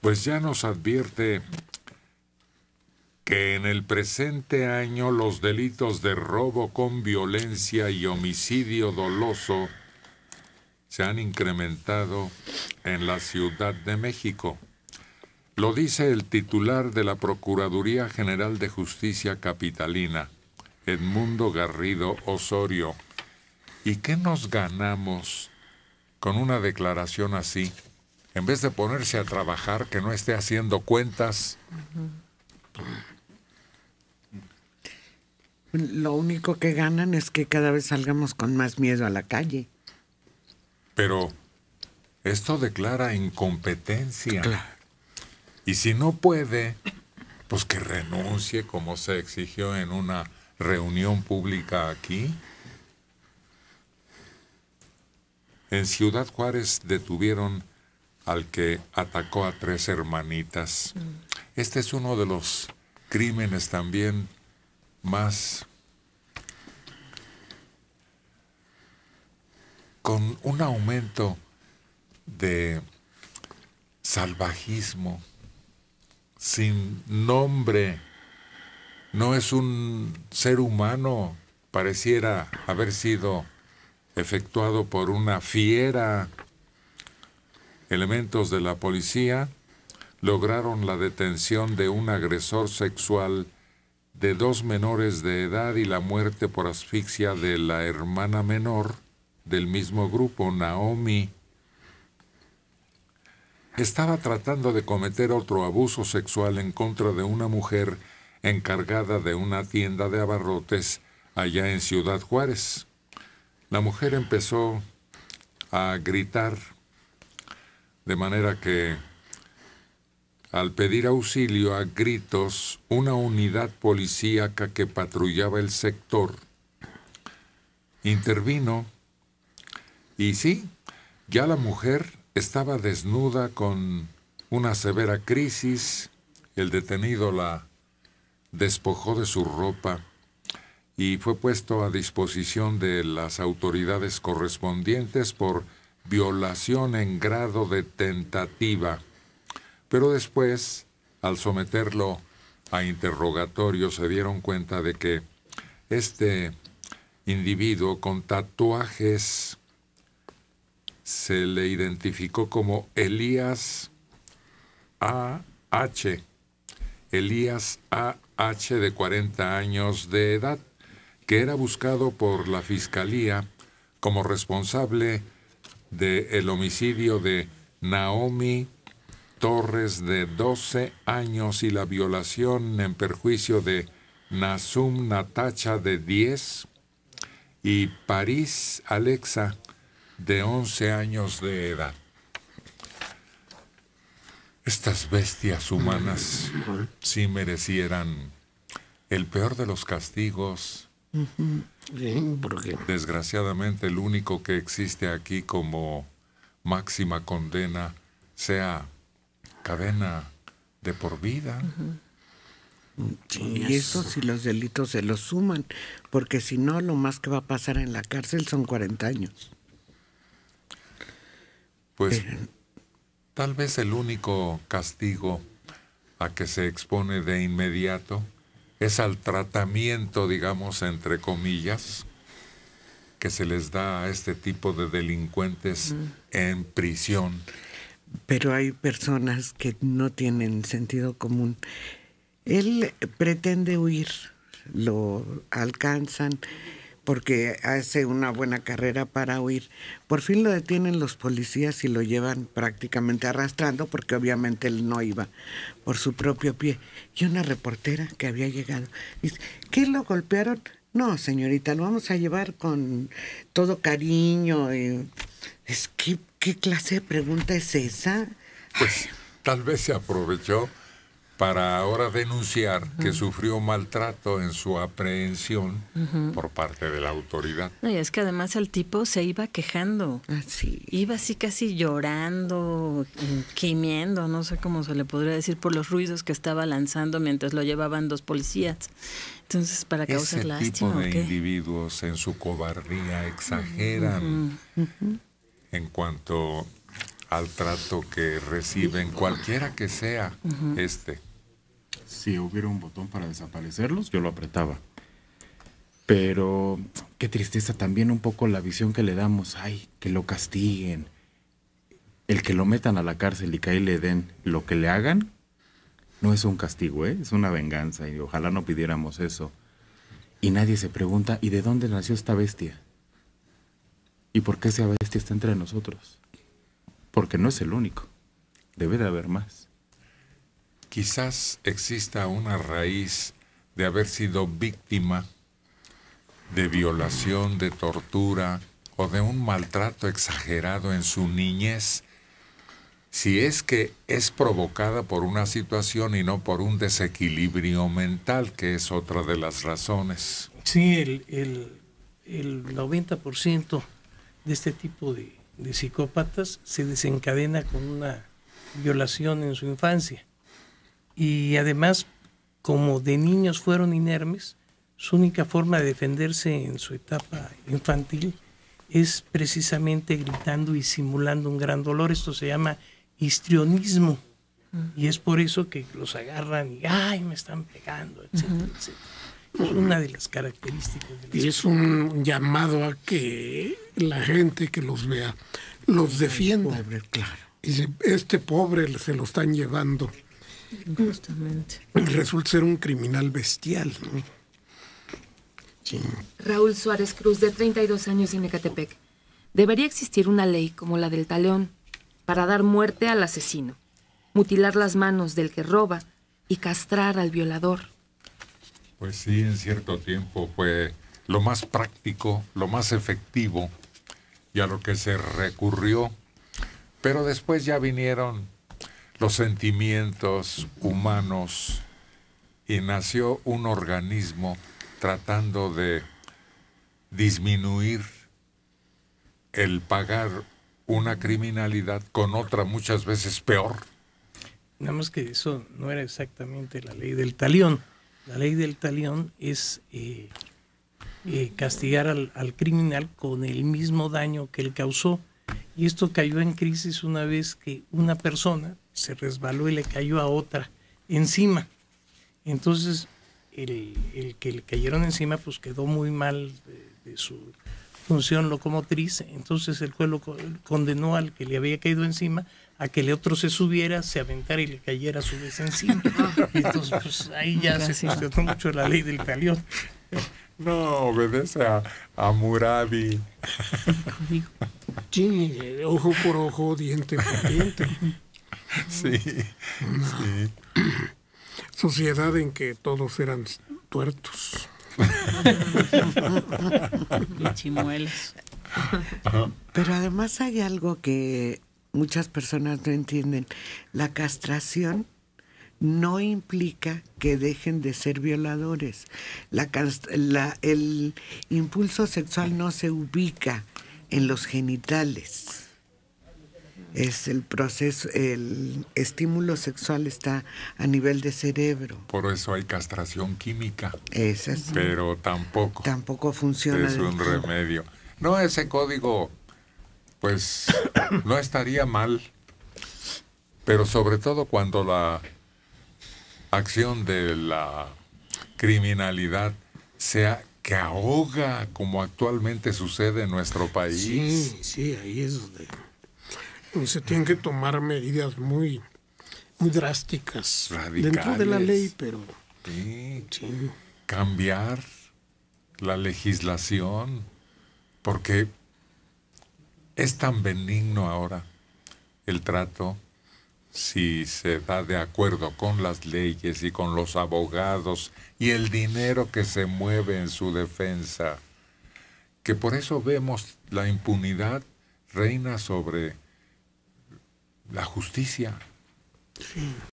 pues ya nos advierte que en el presente año los delitos de robo con violencia y homicidio doloso se han incrementado en la Ciudad de México. Lo dice el titular de la Procuraduría General de Justicia Capitalina, Edmundo Garrido Osorio. ¿Y qué nos ganamos con una declaración así? en vez de ponerse a trabajar, que no esté haciendo cuentas. Lo único que ganan es que cada vez salgamos con más miedo a la calle. Pero esto declara incompetencia. Y si no puede, pues que renuncie como se exigió en una reunión pública aquí. En Ciudad Juárez detuvieron al que atacó a tres hermanitas. Mm. Este es uno de los crímenes también más con un aumento de salvajismo sin nombre. No es un ser humano, pareciera haber sido efectuado por una fiera elementos de la policía lograron la detención de un agresor sexual de dos menores de edad y la muerte por asfixia de la hermana menor del mismo grupo, Naomi. Estaba tratando de cometer otro abuso sexual en contra de una mujer encargada de una tienda de abarrotes allá en Ciudad Juárez. La mujer empezó a gritar de manera que al pedir auxilio a gritos, una unidad policíaca que patrullaba el sector intervino y sí, ya la mujer estaba desnuda con una severa crisis, el detenido la despojó de su ropa y fue puesto a disposición de las autoridades correspondientes por violación en grado de tentativa, pero después, al someterlo a interrogatorio, se dieron cuenta de que este individuo con tatuajes se le identificó como Elías A.H. Elías A.H. de 40 años de edad, que era buscado por la Fiscalía como responsable del el homicidio de Naomi Torres de 12 años y la violación en perjuicio de Nasum Natacha de 10 y París Alexa de 11 años de edad. Estas bestias humanas sí merecieran el peor de los castigos Desgraciadamente el único que existe aquí como máxima condena sea cadena de por vida. y eso si los delitos se los suman, porque si no, lo más que va a pasar en la cárcel son 40 años. Pues tal vez el único castigo a que se expone de inmediato es al tratamiento, digamos, entre comillas, que se les da a este tipo de delincuentes en prisión. Pero hay personas que no tienen sentido común. Él pretende huir, lo alcanzan porque hace una buena carrera para huir. Por fin lo detienen los policías y lo llevan prácticamente arrastrando porque obviamente él no iba por su propio pie. Y una reportera que había llegado dice, ¿qué lo golpearon? No, señorita, lo vamos a llevar con todo cariño. Es ¿qué clase de pregunta es esa? Pues tal vez se aprovechó para ahora denunciar que sufrió maltrato en su aprehensión por parte de la autoridad. y es que además el tipo se iba quejando. Así. Iba así casi llorando, quimiendo, no sé cómo se le podría decir, por los ruidos que estaba lanzando mientras lo llevaban dos policías. Entonces, para causar lástima. tipo individuos en su cobardía exageran en cuanto al trato que reciben, cualquiera que sea este si hubiera un botón para desaparecerlos, yo lo apretaba. Pero qué tristeza también un poco la visión que le damos, ay, que lo castiguen, el que lo metan a la cárcel y que ahí le den lo que le hagan, no es un castigo, ¿eh? es una venganza y ojalá no pidiéramos eso. Y nadie se pregunta, ¿y de dónde nació esta bestia? ¿Y por qué esa bestia está entre nosotros? Porque no es el único. Debe de haber más quizás exista una raíz de haber sido víctima de violación, de tortura o de un maltrato exagerado en su niñez, si es que es provocada por una situación y no por un desequilibrio mental, que es otra de las razones. Sí, el, 90% de este tipo de psicópatas se desencadena con una violación en su infancia y además, como de niños fueron inermes, su única forma de defenderse en su etapa infantil es precisamente gritando y simulando un gran dolor. Esto se llama histrionismo. Y es por eso que los agarran y, ay, me están pegando, Es una de las características. De y es un llamado a que la gente que los vea los defienda. claro. Y dice, este pobre se lo están llevando Justamente. Resulta ser un criminal bestial, Raúl Suárez Cruz, de 32 años en Ecatepec. Debería existir una ley como la del talón para dar muerte al asesino, mutilar las manos del que roba y castrar al violador. Pues sí, en cierto tiempo fue lo más práctico, lo más efectivo y a lo que se recurrió. Pero después ya vinieron los sentimientos humanos y nació un organismo tratando de disminuir el pagar una criminalidad con otra muchas veces peor. Nada más que eso no era exactamente la ley del talión. La ley del talión es eh, eh, castigar al, al, criminal con el mismo daño que él causó. Y esto cayó en crisis una vez que una persona se resbaló y le cayó a otra encima. Entonces, el, que le cayeron encima, pues quedó muy mal de, su función locomotriz. Entonces, el juez condenó al que le había caído encima a que el otro se subiera, se aventara y le cayera a su vez encima. Entonces, pues ahí ya se cuestionó mucho la ley del talión. No, obedece a, Murabi. ojo por ojo, diente por diente. sí, Sociedad en que todos eran tuertos. Pero además hay algo que muchas personas no entienden. La castración no implica que dejen de ser violadores. el impulso sexual no se ubica en los genitales es el proceso, el estímulo sexual está a nivel de cerebro. Por eso hay castración química. Es es. Pero tampoco. Tampoco funciona. Es un remedio. No, ese código, pues, no estaría mal. Pero sobre todo cuando la acción de la criminalidad sea que ahoga como actualmente sucede en nuestro país. Sí, sí, ahí es donde pues, se tienen que tomar medidas muy, muy drásticas dentro de la ley, pero cambiar la legislación, porque es tan benigno ahora el trato si se da de acuerdo con las leyes y con los abogados y el dinero que se mueve en su defensa, que por eso vemos la impunidad reina sobre la justicia.